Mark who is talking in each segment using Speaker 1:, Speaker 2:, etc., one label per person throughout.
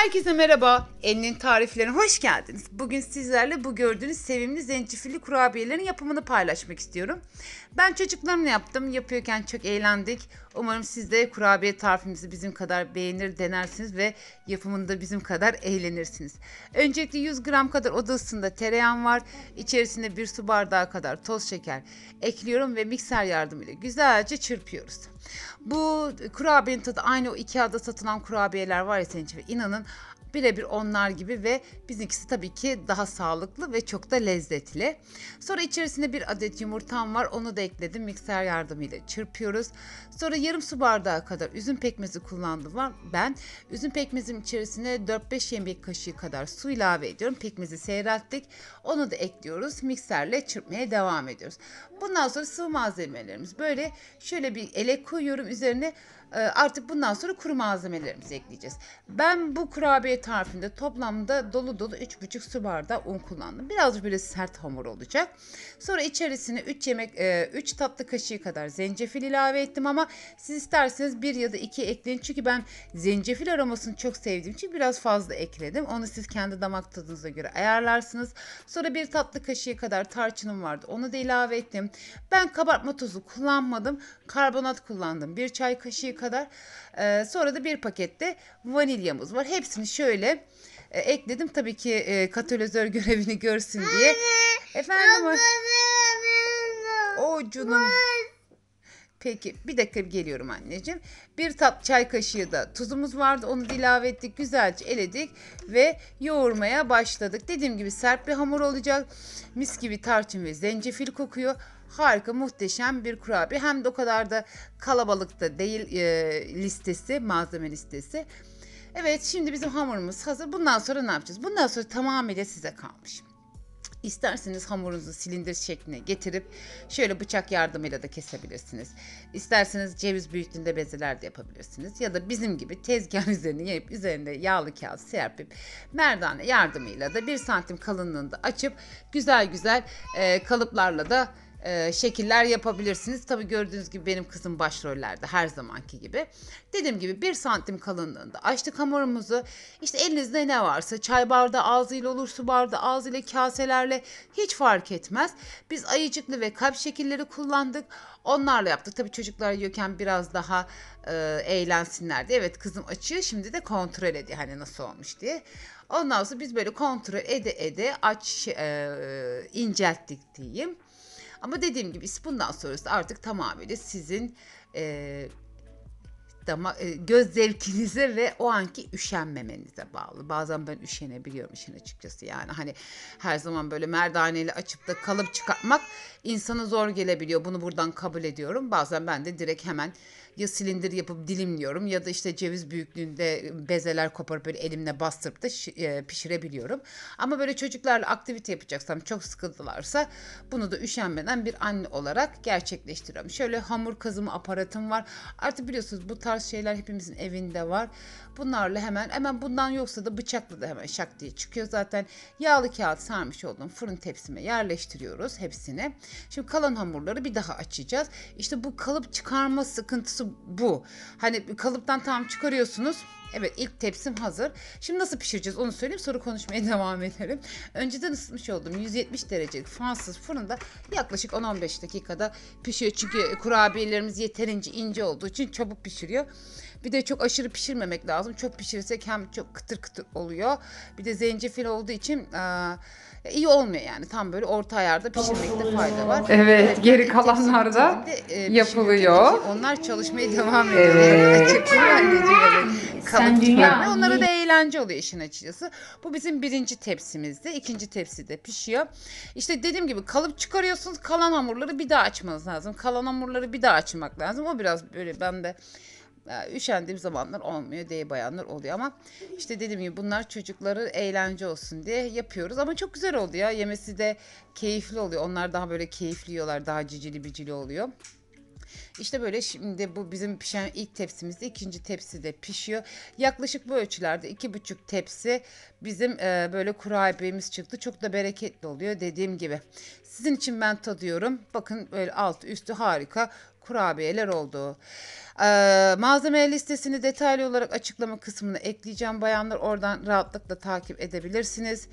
Speaker 1: Herkese merhaba. Elinin tariflerine hoş geldiniz. Bugün sizlerle bu gördüğünüz sevimli zencefilli kurabiyelerin yapımını paylaşmak istiyorum. Ben çocuklarımla yaptım. Yapıyorken çok eğlendik. Umarım siz de kurabiye tarifimizi bizim kadar beğenir, denersiniz ve yapımında bizim kadar eğlenirsiniz. Öncelikle 100 gram kadar oda ısısında tereyağım var. İçerisinde bir su bardağı kadar toz şeker ekliyorum ve mikser yardımıyla güzelce çırpıyoruz. Bu kurabiyenin tadı aynı o iki Ikea'da satılan kurabiyeler var ya senin için. İnanın birebir onlar gibi ve bizimkisi tabii ki daha sağlıklı ve çok da lezzetli. Sonra içerisinde bir adet yumurtam var onu da ekledim mikser yardımıyla çırpıyoruz. Sonra yarım su bardağı kadar üzüm pekmezi kullandım Ben üzüm pekmezim içerisine 4-5 yemek kaşığı kadar su ilave ediyorum. Pekmezi seyrelttik onu da ekliyoruz mikserle çırpmaya devam ediyoruz. Bundan sonra sıvı malzemelerimiz böyle şöyle bir ele koyuyorum üzerine ee, artık bundan sonra kuru malzemelerimizi ekleyeceğiz. Ben bu kurabiye tarifinde toplamda dolu dolu 3,5 su bardağı un kullandım. Birazcık böyle sert hamur olacak. Sonra içerisine 3 yemek 3 e, tatlı kaşığı kadar zencefil ilave ettim ama siz isterseniz 1 ya da 2 ekleyin. Çünkü ben zencefil aromasını çok sevdiğim için biraz fazla ekledim. Onu siz kendi damak tadınıza göre ayarlarsınız. Sonra bir tatlı kaşığı kadar tarçınım vardı. Onu da ilave ettim. Ben kabartma tozu kullanmadım. Karbonat kullandım. Bir çay kaşığı kadar kadar. E, sonra da bir pakette vanilyamız var. Hepsini şöyle e, ekledim. Tabii ki e, katalizör görevini görsün diye. Anne, Efendim anne, o cunum. Peki bir dakika geliyorum anneciğim. Bir tat çay kaşığı da tuzumuz vardı. Onu ilave ettik. Güzelce eledik ve yoğurmaya başladık. Dediğim gibi sert bir hamur olacak. Mis gibi tarçın ve zencefil kokuyor harika muhteşem bir kurabiye. Hem de o kadar da kalabalık da değil e, listesi malzeme listesi. Evet şimdi bizim hamurumuz hazır. Bundan sonra ne yapacağız? Bundan sonra tamamıyla size kalmış. İsterseniz hamurunuzu silindir şekline getirip şöyle bıçak yardımıyla da kesebilirsiniz. İsterseniz ceviz büyüklüğünde bezeler de yapabilirsiniz. Ya da bizim gibi tezgah üzerine yayıp üzerinde yağlı kağıt serpip merdane yardımıyla da bir santim kalınlığında açıp güzel güzel e, kalıplarla da e, şekiller yapabilirsiniz. Tabii gördüğünüz gibi benim kızım başrollerde her zamanki gibi. Dediğim gibi bir santim kalınlığında açtık hamurumuzu. İşte elinizde ne varsa çay bardağı ağzıyla olur su bardağı ağzıyla kaselerle hiç fark etmez. Biz ayıcıklı ve kalp şekilleri kullandık. Onlarla yaptık. Tabii çocuklar yiyorken biraz daha e, eğlensinler diye. Evet kızım açıyor şimdi de kontrol ediyor hani nasıl olmuş diye. Ondan sonra biz böyle kontrol ede ede aç e, incelttik diyeyim. Ama dediğim gibi bundan sonrası artık tamamıyla sizin e, dama, e, göz zevkinize ve o anki üşenmemenize bağlı. Bazen ben üşenebiliyorum işin açıkçası yani hani her zaman böyle merdaneyle açıp da kalıp çıkartmak insana zor gelebiliyor. Bunu buradan kabul ediyorum. Bazen ben de direkt hemen ya silindir yapıp dilimliyorum ya da işte ceviz büyüklüğünde bezeler koparıp böyle elimle bastırıp da e, pişirebiliyorum. Ama böyle çocuklarla aktivite yapacaksam çok sıkıldılarsa bunu da üşenmeden bir anne olarak gerçekleştiriyorum. Şöyle hamur kazıma aparatım var. Artık biliyorsunuz bu tarz şeyler hepimizin evinde var. Bunlarla hemen hemen bundan yoksa da bıçakla da hemen şak diye çıkıyor zaten. Yağlı kağıt sarmış olduğum fırın tepsime yerleştiriyoruz hepsini. Şimdi kalan hamurları bir daha açacağız. İşte bu kalıp çıkarma sıkıntısı bu. Hani kalıptan tam çıkarıyorsunuz Evet ilk tepsim hazır. Şimdi nasıl pişireceğiz onu söyleyeyim sonra konuşmaya devam edelim. Önceden ısıtmış olduğum 170 derecelik fansız fırında yaklaşık 10-15 dakikada pişiyor. Çünkü kurabiyelerimiz yeterince ince olduğu için çabuk pişiriyor. Bir de çok aşırı pişirmemek lazım. Çok pişirirsek hem çok kıtır kıtır oluyor. Bir de zencefil olduğu için aa, e, iyi olmuyor yani. Tam böyle orta ayarda pişirmekte fayda var. Evet, yani geri kalanlarda da e, yapılıyor. Onlar çalışmaya devam ediyor. Evet. Açıkçası anneciğim Sen dünya. Onlara da eğlence oluyor işin açıkçası. Bu bizim birinci tepsimizdi. İkinci tepsi de pişiyor. İşte dediğim gibi kalıp çıkarıyorsunuz. Kalan hamurları bir daha açmanız lazım. Kalan hamurları bir daha açmak lazım. O biraz böyle ben de üşendiğim zamanlar olmuyor diye bayanlar oluyor ama işte dediğim gibi bunlar çocukları eğlence olsun diye yapıyoruz ama çok güzel oldu ya yemesi de keyifli oluyor onlar daha böyle keyifli yiyorlar daha cicili bicili oluyor. İşte böyle şimdi bu bizim pişen ilk tepsimiz, ikinci tepsi de pişiyor. Yaklaşık bu ölçülerde iki buçuk tepsi bizim e, böyle kurabiyemiz çıktı. Çok da bereketli oluyor dediğim gibi. Sizin için ben tadıyorum. Bakın böyle alt üstü harika kurabiyeler oldu. Ee, malzeme listesini detaylı olarak açıklama kısmına ekleyeceğim bayanlar. Oradan rahatlıkla takip edebilirsiniz.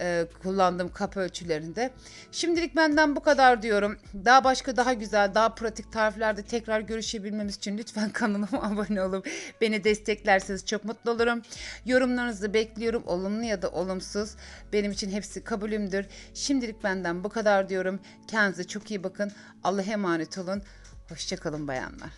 Speaker 1: Ee, kullandığım kap ölçülerinde. Şimdilik benden bu kadar diyorum. Daha başka daha güzel, daha pratik tariflerde tekrar görüşebilmemiz için lütfen kanalıma abone olup beni desteklerseniz çok mutlu olurum. Yorumlarınızı bekliyorum. Olumlu ya da olumsuz. Benim için hepsi kabulümdür. Şimdilik benden bu kadar diyorum. Kendinize çok iyi bakın. Allah'a emanet olun. Hoşçakalın bayanlar.